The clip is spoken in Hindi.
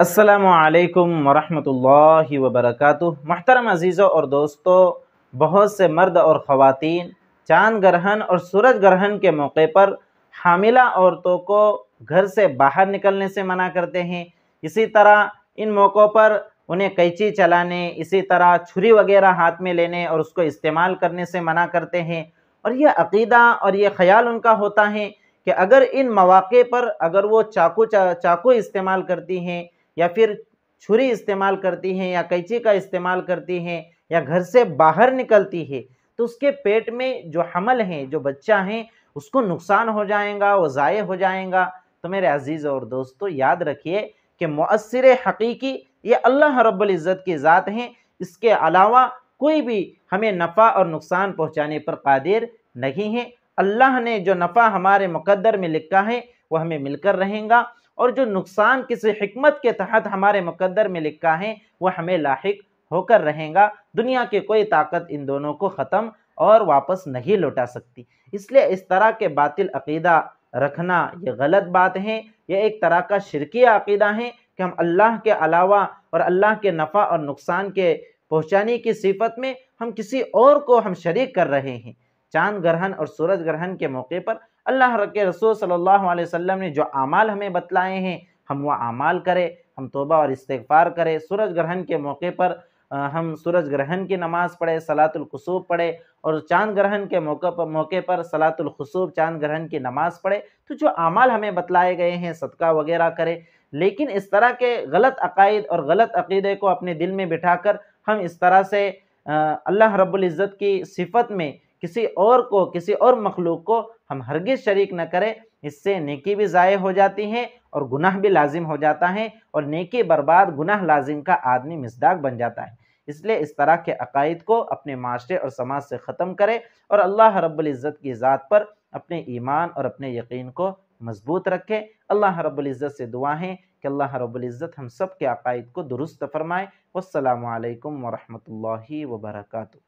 असलकम वरहमल वबरक महतरम अज़ीज़ों और दोस्तों बहुत से मर्द और ख़वातीन चांद ग्रहण और सूरज ग्रहण के मौके पर हामिला औरतों को घर से बाहर निकलने से मना करते हैं इसी तरह इन मौक़ों पर उन्हें कैची चलाने इसी तरह छुरी वगैरह हाथ में लेने और उसको इस्तेमाल करने से मना करते हैं और यह अकीदा और ये ख्याल उनका होता है कि अगर इन मौाक़े पर अगर वो चाकू चा, चाकू इस्तेमाल करती हैं या फिर छुरी इस्तेमाल करती हैं या कैची का इस्तेमाल करती हैं या घर से बाहर निकलती है तो उसके पेट में जो हमल हैं जो बच्चा हैं उसको नुकसान हो जाएगा वो ज़ाय हो जाएगा तो मेरे अजीज़ और दोस्तों याद रखिए कि मौसर हकीकी ये अल्लाह रब्ज़त की ज़ात हैं इसके अलावा कोई भी हमें नफ़ा और नुकसान पहुँचाने पर कादिर नहीं है अल्लाह ने जो नफ़ा हमारे मुकद्दर में लिखा है वह हमें मिलकर रहेगा और जो नुकसान किसी हमत के तहत हमारे मुकदर में लिखा है वह हमें लाक होकर रहेगा दुनिया की कोई ताकत इन दोनों को ख़त्म और वापस नहीं लौटा सकती इसलिए इस तरह के बातिल अकीदा रखना ये गलत बात है यह एक तरह का शिरकी अकीदा है कि हम अल्लाह के अलावा और अल्लाह के नफ़ा और नुकसान के पहुँचाने की सिफत में हम किसी और को हम शरीक कर रहे हैं चांद ग्रहण और सूरज ग्रहण के मौके पर अल्लाह के रसूल सल्लल्लाहु अलैहि वसल्लम ने जो अमाल हमें बतलाए हैं हम वह अमाल करें हम तोबा और इस्तफार करें सूरज ग्रहण के मौके पर हम सूरज ग्रहण की नमाज़ पढ़े सलातुलखसूब पढ़े और चांद ग्रहण के मौके पर मौके पर सलातुलखसूब चांद ग्रहण की नमाज़ पढ़े तो जो अमाल हमें बतलाए गए हैं सदका वगैरह करें लेकिन इस तरह के गलत अकायद और गलत अकीदे को अपने दिल में बिठाकर हम इस तरह से अल्लाह रब्बुल इज़्ज़त की सिफत में किसी और को किसी और मखलूक को हम हरगिज शरीक न करें इससे नेकी भी ज़ाय हो जाती है और गुनाह भी लाजिम हो जाता है और नेकी बर्बाद गुनाह लाजिम का आदमी मजदाक बन जाता है इसलिए इस तरह के अकायद को अपने माशरे और समाज से ख़त्म करें और अल्लाह रब्ज़त की ज़ात पर अपने ईमान और अपने यकीन को मजबूत रखें अल्लाह रब्ज़त से दुआ है कि अल्लाह रब्ज़त हम सब के अकायद को दुरुस्त फरमाए वालकम वरहमल वबरकू